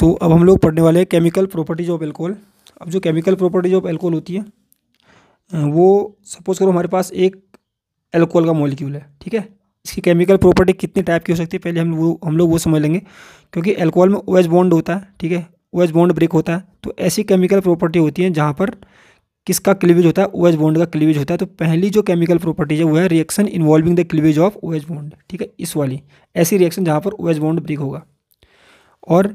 तो अब हम लोग पढ़ने वाले हैं केमिकल प्रॉपर्टीज ऑफ एल्कोहल अब जो केमिकल प्रॉपर्टीज ऑफ एल्कोहल होती है वो सपोज करो हमारे पास एक एल्कोहल का मॉलिक्यूल है ठीक है इसकी केमिकल प्रॉपर्टी कितने टाइप की हो सकती है पहले हम वो हम लोग वो समझ लेंगे क्योंकि एल्कोहल में ओएच OH बॉन्ड होता है ठीक है ओएच बॉन्ड ब्रेक होता है तो ऐसी केमिकल प्रॉपर्टी होती है जहाँ पर किसका क्लिवेज होता है ओएच OH बॉन्ड का क्लिवेज होता है तो पहली जो केमिकल प्रॉपर्टीज है वो है reaction involving the cleavage of OH bond ठीक है इस वाली ऐसी रिएक्शन जहाँ पर ओएच बॉन्ड ब्रेक होगा और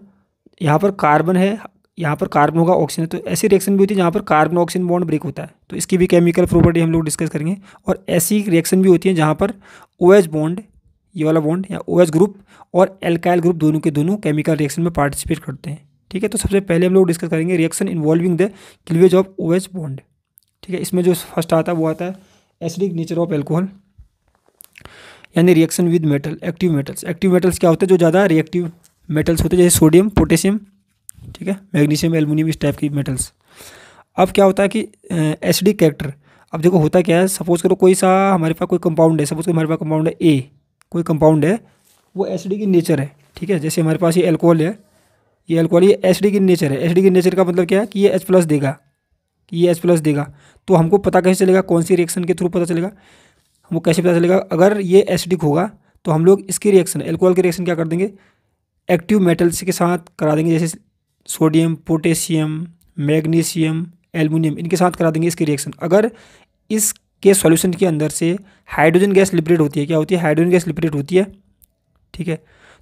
यहाँ पर कार्बन है यहाँ पर कार्बन होगा ऑक्सीजन तो ऐसी रिएक्शन भी होती है जहाँ पर कार्बन ऑक्सीजन बॉन्ड ब्रेक होता है तो इसकी भी केमिकल प्रॉपर्टी हम लोग डिस्कस करेंगे और ऐसी रिएक्शन भी होती है जहाँ पर ओ एच बॉन्ड ये वाला बॉन्ड या ओ एच ग्रुप और एल्काइल ग्रुप दोनों के दोनों केमिकल रिएक्शन में पार्टिसिपेट करते हैं ठीक है तो सबसे पहले हम लोग डिस्कस करेंगे reaction involving the cleavage of O H bond ठीक है इसमें जो फर्स्ट आता है वो आता है एसिडिक नेचर ऑफ एल्कोहल यानी reaction with metal active metals active metals क्या होते हैं जो ज़्यादा रिएक्टिव मेटल्स होते हैं जैसे सोडियम पोटेशियम ठीक है मैग्नीशियम एलमिनियम इस टाइप की मेटल्स अब क्या होता है कि एसिडिक कैरेक्टर अब देखो होता क्या है सपोज करो कोई सा हमारे पास कोई कंपाउंड है सपोज करो हमारे पास कंपाउंड है ए कोई कंपाउंड है वो एसिडिक की नेचर है ठीक है जैसे हमारे पास ये एल्कोहल है ये एल्कोहल ये एसिडिक की नेचर है एसिडिक की नेचर का मतलब क्या है कि ये एच प्लस देगा कि ये एच प्लस देगा तो हमको पता कैसे चलेगा कौन सी रिएक्शन के थ्रू पता चलेगा हमको कैसे पता चलेगा अगर ये एसिडिक होगा तो हम लोग इसकी रिएक्शन एल्कोहल की रिएक्शन क्या कर देंगे एक्टिव मेटल्स के साथ करा देंगे जैसे सोडियम पोटेशियम मैग्नीशियम एल्यूमिनियम इनके साथ करा देंगे इसकी रिएक्शन अगर इसके सॉल्यूशन के अंदर से हाइड्रोजन गैस लिपरेट होती है क्या होती है हाइड्रोजन गैस लिपरेट होती है ठीक है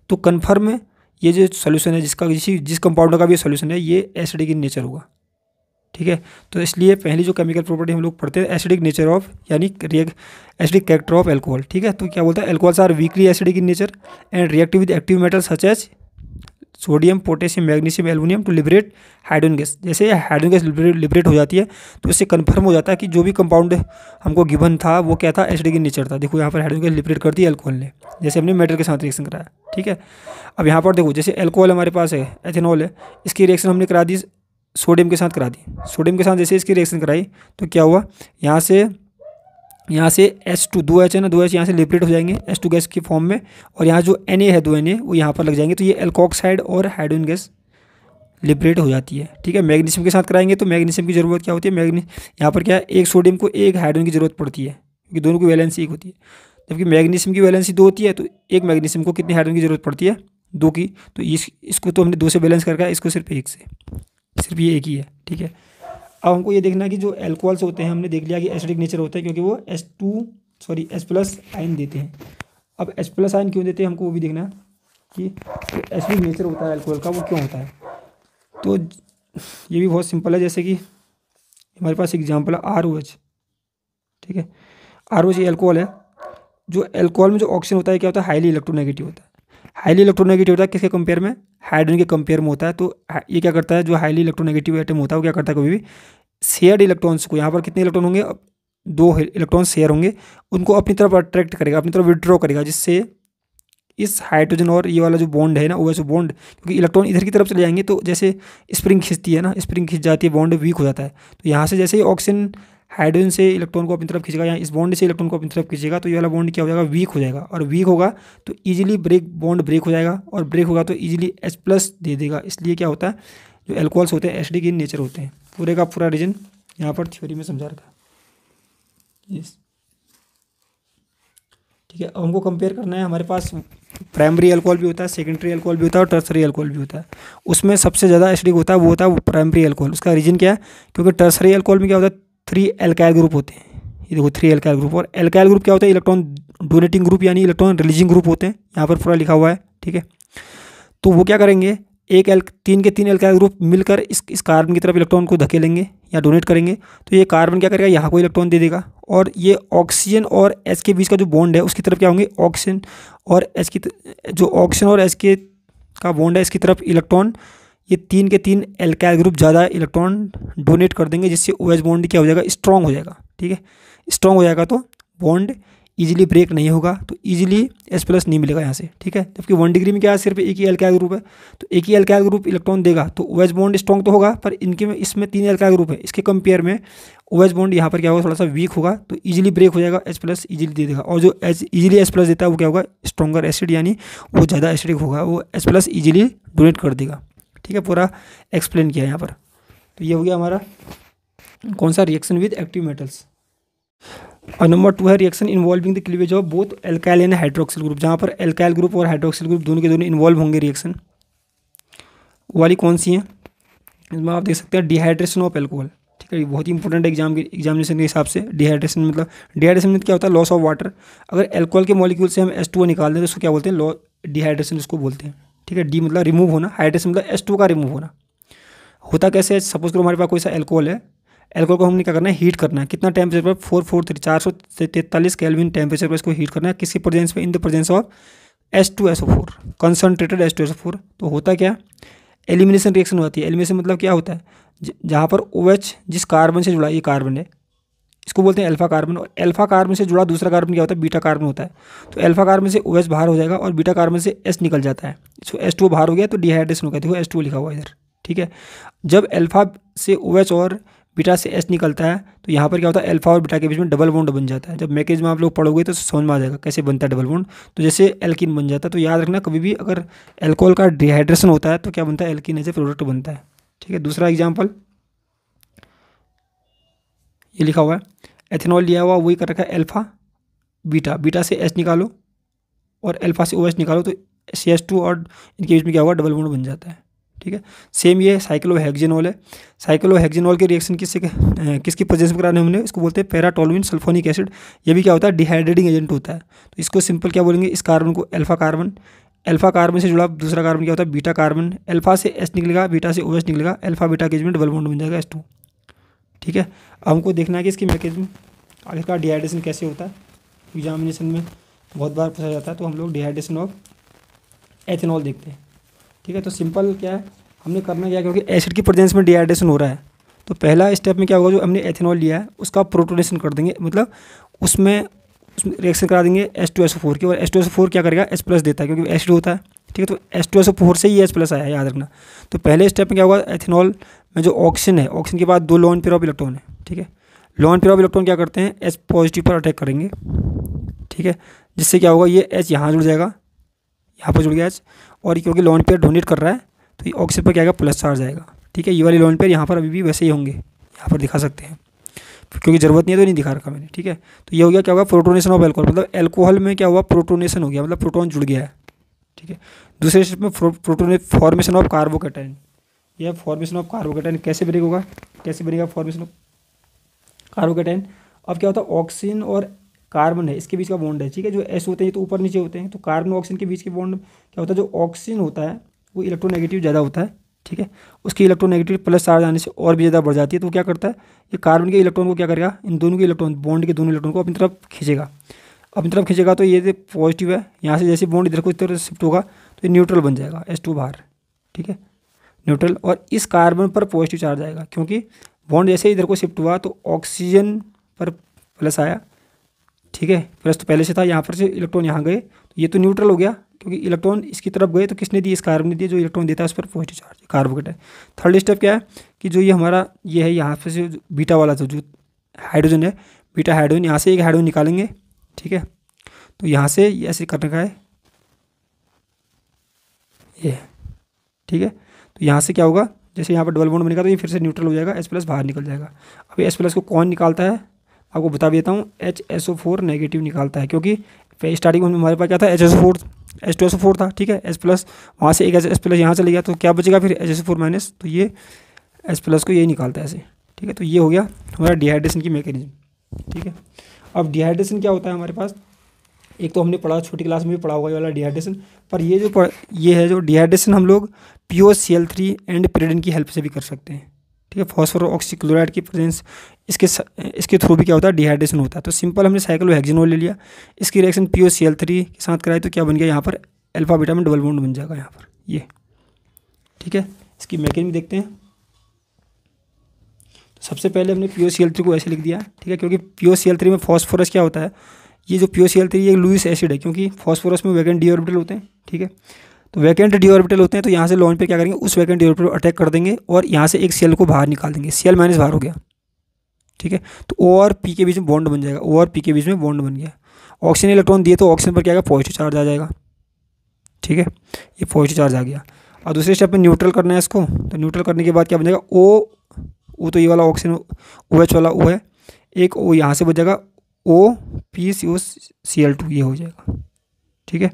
तो कन्फर्म ये जो सॉल्यूशन है जिसका जिस जिस कंपाउंड का भी सॉल्यूशन है ये एसिडिक इन नेचर होगा ठीक है तो इसलिए पहली जो केमिकल प्रॉपर्टी हम लोग पढ़ते हैं एसिडिक नेचर ऑफ यानी एसिडिक कैरेक्टर ऑफ एल्कोहल ठीक है तो क्या बोलता है alcohols are weakly acidic in nature and reactive with active metal such as sodium potassium magnesium aluminium to liberate hydrogen gas जैसे हाइड्रोन गैस लिबरेट हो जाती है तो इससे कंफर्म हो जाता है कि जो भी कंपाउंड हमको गिवन था वो क्या था एसिडिक इन नेचर था देखो यहाँ पर हाइड्रोन गैस लिबरेट करती है एल्कोहल ने जैसे हमने मेटल के साथ रिएक्शन कराया ठीक है अब यहाँ पर देखो जैसे एल्कोहल हमारे पास है एथेनॉल है इसकी रिएक्शन हमने करा दी सोडियम के साथ करा दी सोडियम के साथ जैसे इसकी रिएक्शन कराई तो क्या हुआ यहाँ से यहाँ से एस टू दो एच है ना दो एच यहाँ से लिपरेट हो जाएंगे एस टू गैस के फॉर्म में और यहाँ जो ए है दो ए वो यहाँ पर लग जाएंगे तो ये एल्कोक्साइड और हाइड्रोजन गैस लिपरेट हो जाती है ठीक है मैग्नीशियम के साथ कराएंगे तो मैग्नीशियम की ज़रूरत क्या होती है मैग्नी यहाँ पर क्या है एक सोडियम को एक हाइड्रोजन की ज़रूरत पड़ती है क्योंकि दोनों की वैलेंसी एक होती है जबकि मैग्नीशियम की वैलेंसी दो होती है तो एक मैग्नीशियम को कितने हाइड्रोजन की ज़रूरत पड़ती है दो की तो इस इसको तो हमने दो से बैलेंस कर रखा है इसको सिर्फ एक से सिर्फ ये एक ही है ठीक है अब हमको ये देखना है कि जो एल्कोहल्स होते हैं हमने देख लिया कि एसिडिक नेचर होता है क्योंकि वो S two sorry S plus ion देते हैं अब एस प्लस आइन क्यों देते हैं हमको वो भी देखना है कि तो एसिडिक नेचर होता है एल्कोहल का वो क्यों होता है तो ये भी बहुत सिंपल है जैसे कि हमारे पास एग्जाम्पल है आर ओ एच ठीक है आर ओ एच एल्कोहल है जो एल्कोहल में जो ऑक्सीजन होता है क्या होता है हाईली इलेक्ट्रोनेगेटिव होता है हाईली इलेक्ट्रोनेगेटिव होता है किसके कंपेयर में हाइड्रोजन के कंपेयर में होता है तो ये क्या करता है जो हाईली इलेक्ट्रोनेगेटिव आइटम होता है वो क्या करता है कभी भी शेयर इलेक्ट्रॉन्स को यहाँ पर कितने इलेक्ट्रॉन होंगे दो इलेक्ट्रॉन शेयर होंगे उनको अपनी तरफ अट्रैक्ट करेगा अपनी तरफ विड्रॉ करेगा जिससे इस हाइड्रोजन और ये वाला जो बॉन्ड है ना वैसे बॉन्ड क्योंकि इलेक्ट्रॉन इधर की तरफ चले जाएंगे तो जैसे स्प्रिंग खींचती है ना स्प्रिंग खींच जाती है बॉन्ड वीक हो जाता है तो यहाँ से जैसे ही ऑक्सीजन हाइड्रोजन से इलेक्ट्रॉन को अपनी तरफ खींचेगा या इस बॉन्ड से इलेक्ट्रॉन को अपनी तरफ खींचेगा तो ये वाला बॉन्ड क्या हो जाएगा वीक हो जाएगा और वीक होगा तो ईजिली ब्रेक बॉन्ड ब्रेक हो जाएगा और ब्रेक होगा तो ईजिली एच प्लस दे देगा इसलिए क्या होता है जो एल्कोहल्स होते हैं एच के नेचर होते हैं पूरे का पूरा रीजन यहाँ पर थ्योरी में समझा रखा यस ठीक है अब हमको कंपेयर करना है हमारे पास प्राइमरी अल्कोहल भी होता है सेकेंडरी अल्कोहल भी होता है और टर्सरी अल्कोहल भी होता है उसमें सबसे ज़्यादा एसिडिक होता है वो होता है प्राइमरी अल्कोहल उसका रीज़न क्या है क्योंकि टर्सरी अल्कोहल में क्या होता है थ्री एल्काइल ग्रुप होते हैं ये देखो थ्री एल्काइल ग्रुप और एल्काइल ग्रुप क्या होता है इलेक्ट्रॉन डोनेटिंग ग्रुप यानी इलेक्ट्रॉन रिलीजिंग ग्रुप होते हैं यहाँ पर पूरा लिखा हुआ है ठीक है तो वो क्या करेंगे एक एल तीन के तीन एल्काइल ग्रुप मिलकर इस इस कार्बन की तरफ इलेक्ट्रॉन को धकेलेंगे या डोनेट करेंगे तो ये कार्बन क्या करेगा यहाँ को इलेक्ट्रॉन दे देगा और ये ऑक्सीजन और एच के बीच का जो बॉन्ड है उसकी तरफ क्या होंगे ऑक्सीजन और एच की जो ऑक्सीजन और एच के का बॉन्ड है इसकी तरफ इलेक्ट्रॉन ये तीन के तीन एल्काइल ग्रुप ज़्यादा इलेक्ट्रॉन डोनेट कर देंगे जिससे ओ एच बॉन्ड क्या हो जाएगा स्ट्रॉन्ग हो जाएगा ठीक है स्ट्रॉन्ग हो जाएगा तो बॉन्ड ईजिली ब्रेक नहीं होगा तो ईजिली एस प्लस नहीं मिलेगा यहाँ से ठीक है जबकि वन डिग्री में क्या है सिर्फ एक ही एल्काइल ग्रुप है तो एक ही एल्काइल ग्रुप इलेक्ट्रॉन देगा तो ओ एच बॉन्ड स्ट्रॉन्ग तो होगा पर इनके में इसमें तीन एल्काइल ग्रुप है इसके कंपेयर में ओएच बॉन्ड यहाँ पर क्या होगा थोड़ा सा वीक होगा तो ईजिली ब्रेक हो जाएगा एच प्लस ईजिली दे देगा और जो एच ईजिली एच प्लस देता है वो क्या होगा स्ट्रॉगर एसिड यानी वो ज़्यादा एसिडिक होगा वो एच प्लस ईजिली डोनेट कर देगा ठीक है पूरा एक्सप्लेन किया यहाँ पर तो ये हो गया हमारा कौन सा रिएक्शन विद एक्टिव मेटल्स और नंबर टू है reaction involving the cleavage of both alkyl and hydroxyl group जहाँ पर एल्काइल ग्रुप और हाइड्रोक्सिल ग्रुप दोनों के दोनों इन्वॉल्व होंगे रिएक्शन वाली कौन सी हैं इसमें आप देख सकते हैं डिहाइड्रेशन ऑफ एल्कोहल ठीक है ये बहुत ही इंपॉर्टेंट एग्जाम के एग्जामिनेशन के हिसाब से डिहाइड्रेशन मतलब डिहाइड्रेशन में क्या होता है लॉस ऑफ वाटर अगर एल्कोहल के मॉलिक्यूल से हम एस टू निकाल दें तो उसको क्या बोलते हैं लॉ डिहाइड्रेशन उसको बोलते हैं ठीक है डी मतलब रिमूव होना हाइड्रेशन मतलब एस टू का रिमूव होना होता कैसे है सपोज करो हमारे पास कोई सा एल्कोहल है एल्कोहल को हमने क्या करना है हीट करना है कितना टेम्परेचर पर फोर फोर थ्री चार सौ तैंतालीस कैलविन टेम्परेचर पर इसको हीट करना है किसी प्रेजेंस में in the presence of S two S O four concentrated S two S O four तो होता क्या एलिमिनेशन रिएक्शन होती है एलिमिनेशन मतलब क्या होता है जहाँ पर ओ OH एच जिस कार्बन से जुड़ा ये कार्बन है इसको बोलते हैं अल्फा कार्बन और अल्फा कार्बन से जुड़ा दूसरा कार्बन क्या होता है बीटा कार्बन होता है तो अल्फा कार्बन से ओ बाहर हो जाएगा और बीटा कार्बन से एस निकल जाता है सो एस टू बाहर हो गया तो डिहाइड्रेशन हो गया देखो एस टू लिखा हुआ इधर ठीक है जब अल्फा से ओ और बीटा से एस निकलता है तो यहाँ पर क्या होता है अल्फा और बीटा के बीच में डबल बॉन्ड बन जाता है जब मैकेज में आप लोग पढ़ोगे तो समझ में आ जाएगा कैसे बनता है डबल बॉन्ड तो जैसे एल्किन बन जाता है तो याद रखना कभी भी अगर एल्कोहल का डिहाइड्रेशन होता है तो क्या बनता है एल्किन ऐसे ए प्रोडक्ट बनता है ठीक है दूसरा एग्जाम्पल ये लिखा हुआ है एथेनॉल लिया हुआ वही कर रखा है एल्फ़ा बीटा बीटा से एच निकालो और एल्फ़ा से ओ OH एच निकालो तो सी एच टू और इनके बीच में क्या हुआ डबल बोन्ड बन जाता है ठीक है सेम ये साइक्लोहेक्जेनॉल है साइक्लोहेक्जेनॉल के रिएक्शन किससे किसकी प्रजेंस में कराने हमने इसको बोलते हैं पैराटोलविन सल्फोनिक एसिड ये भी क्या होता है डिहाइड्रेटिंग एजेंट होता है तो इसको सिंपल क्या बोलेंगे इस कार्बन को अल्फा कार्बन अल्फा कार्बन से जुड़ा दूसरा कार्बन क्या होता है बीटा कार्बन अल्फा से एस निकलेगा बीटा से ओ OH एस निकलेगा अल्फा बीटा के बीच में डबल बॉन्ड बन जाएगा एस टू ठीक है अब हमको देखना है कि इसकी मैकेनिज्म आखिरकार डिहाइड्रेशन कैसे होता है एग्जामिनेशन में बहुत बार पूछा जाता है तो हम लोग डिहाइड्रेशन ऑफ एथेनॉल देखते हैं ठीक है तो सिंपल क्या है हमने करना क्या क्योंकि एसिड की प्रेजेंस में डिहाइड्रेशन हो रहा है तो पहला स्टेप में क्या होगा जो हमने एथेनॉल लिया है उसका प्रोटोनेशन कर देंगे मतलब उसमें उसमें रिएक्शन करा देंगे एस टू एस फोर की और एस टू एस फोर क्या करेगा एस प्लस देता है क्योंकि एसिड होता है ठीक है तो एस टू एस फोर से ही एस प्लस आया याद रखना तो पहले स्टेप में क्या होगा एथेनॉल में जो ऑक्सीजन है ऑक्सीजन के बाद दो लॉन पेयर ऑफ इलेक्ट्रॉन है ठीक है लॉन पेयर ऑफ इलेक्ट्रॉन क्या करते हैं एच पॉजिटिव पर अटैक करेंगे ठीक है जिससे क्या होगा ये एच यहाँ जुड़ जाएगा यहाँ पर जुड़ गया एच और क्योंकि लॉन पेयर डोनेट कर रहा है तो ये ऑक्सीजन पर क्या आएगा प्लस चार्ज आएगा ठीक है ये वाले लॉन पेयर यहाँ पर अभी भी वैसे ही होंगे यहाँ पर दिखा सकते हैं क्योंकि ज़रूरत नहीं है तो नहीं दिखा रखा मैंने ठीक है तो ये हो गया क्या हुआ प्रोटोनेशन ऑफ एल्कोहल मतलब एल्कोहल में क्या हुआ प्रोटोनेशन हो गया मतलब प्रोटोन जुड़ गया है ठीक है दूसरे स्टेप में प्रोटोने फॉर्मेशन ऑफ कार्बोकेटाइन यह फॉर्मेशन ऑफ कार्बोकेटाइन कैसे बनेगा होगा कैसे बनेगा फॉर्मेशन ऑफ कार्बोकेटाइन अब क्या होता है ऑक्सीजन और कार्बन है इसके बीच का बॉन्ड है ठीक है जो एस होते हैं तो ऊपर नीचे होते हैं तो कार्बन ऑक्सीजन के बीच के बॉन्ड क्या होता है जो ऑक्सीजन होता है वो इलेक्ट्रोनेगेटिव ज़्यादा होता है ठीक है उसकी इलेक्ट्रोनेगेटिव प्लस चार्ज आने से और भी ज़्यादा बढ़ जाती है तो क्या करता है ये कार्बन के इलेक्ट्रॉन को क्या करेगा इन दोनों के इलेक्ट्रॉन बॉन्ड के दोनों इलेक्ट्रॉन को अपनी तरफ खींचेगा अपनी तरफ खींचेगा तो ये पॉजिटिव है यहाँ से जैसे बॉन्ड इधर को इस तरह शिफ्ट होगा तो ये न्यूट्रल बन जाएगा एस टू बाहर ठीक है न्यूट्रल और इस कार्बन पर पॉजिटिव चार्ज आएगा क्योंकि बॉन्ड जैसे इधर को शिफ्ट हुआ तो ऑक्सीजन पर प्लस आया ठीक है प्लस तो पहले से था यहाँ पर से इलेक्ट्रॉन यहाँ गए तो ये तो न्यूट्रल हो गया क्योंकि इलेक्ट्रॉन इसकी तरफ गए तो किसने दिए इस कार्बन ने दिए जो इलेक्ट्रॉन देता है उस पर पॉजिटिव चार्ज कार्बोकेट है थर्ड स्टेप क्या है कि जो ये हमारा ये है यहाँ पर से बीटा वाला जो जो हाइड्रोजन है बीटा हाइड्रोजन यहाँ से एक हाइड्रोजन निकालेंगे ठीक है तो यहाँ से ऐसे करने का है ये ठीक है तो यहाँ से क्या होगा जैसे यहाँ पर डबल बॉन्ड बनेगा तो ये फिर से न्यूट्रल हो जाएगा एच प्लस बाहर निकल जाएगा अब एच प्लस को कौन निकालता है आपको बता देता हूँ H S O four negative निकालता है क्योंकि स्टार्टिंग में हमारे पास क्या था H S O four H two S O four था ठीक है एच प्लस वहाँ से एक एच एस प्लस यहाँ चले गया तो क्या बचेगा फिर H S O four minus तो ये एच प्लस को यही निकालता है ऐसे ठीक है तो ये हो गया हमारा डिहाइड्रेशन की मैकेनिज्म ठीक है अब डिहाइड्रेशन क्या होता है हमारे पास एक तो हमने पढ़ा छोटी क्लास में भी पढ़ा होगा ये वाला डिहाइड्रेशन पर ये जो ये है जो डिहाइड्रेशन हम लोग P O C L three and pyridine की हेल्प से भी कर सकते हैं ठीक है फॉस्फोर ऑक्सीक्लोराइड की प्रेजेंस इसके इसके थ्रू भी क्या होता है डिहाइड्रेशन होता है तो सिंपल हमने हेक्जिनोल ले लिया इसकी reaction P O C L three के साथ कराई तो क्या बन गया यहाँ पर अल्फा बीटा में डबल बॉन्ड बन जाएगा यहाँ पर ये ठीक है इसकी मैकेनिक देखते हैं तो सबसे पहले हमने P O C L three को ऐसे लिख दिया ठीक है क्योंकि P O C L three में फॉस्फोरस क्या होता है ये जो प्योर सी थ्री ये लुइस एसिड है क्योंकि फॉस्फोरस में वैकेंट डी ऑर्बिटल होते हैं ठीक है तो वैकेंट डी ऑर्बिटल होते हैं तो यहाँ से लॉन्च पे क्या करेंगे उस वैकेंट डी ऑर्बिटल अटैक कर देंगे और यहाँ से एक सेल को बाहर निकाल देंगे सेल माइनस बाहर हो गया ठीक है तो ओ और पी के बीच में बॉन्ड बन जाएगा ओ और पी के बीच में बॉन्ड बन गया ऑक्सीजन इलेक्ट्रॉन दिए तो ऑक्सीजन पर क्या गया पॉजिटिव चार्ज आ जाएगा ठीक है ये पॉजिटिव चार्ज आ गया और दूसरे स्टेप में न्यूट्रल करना है इसको तो न्यूट्रल करने के बाद क्या बन जाएगा ओ वो तो ये वाला ऑक्सीजन ओ एच वाला ओ है एक ओ यहाँ से बन जाएगा O P C O C L two ये हो जाएगा ठीक है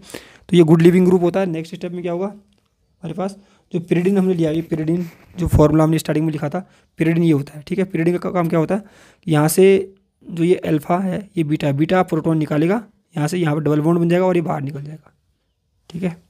तो ये गुड लिविंग ग्रुप होता है नेक्स्ट स्टेप में क्या होगा हमारे पास जो पिरीडिन हमने लिया ये पिरीडिन जो फॉर्मूला हमने स्टार्टिंग में लिखा था पिरीडिन ये होता है ठीक है पिरीडिन का काम क्या होता है यहाँ से जो ये अल्फा है ये बीटा बीटा प्रोटोन निकालेगा यहाँ से यहाँ पर डबल बॉन्ड बन जाएगा और ये बाहर निकल जाएगा ठीक है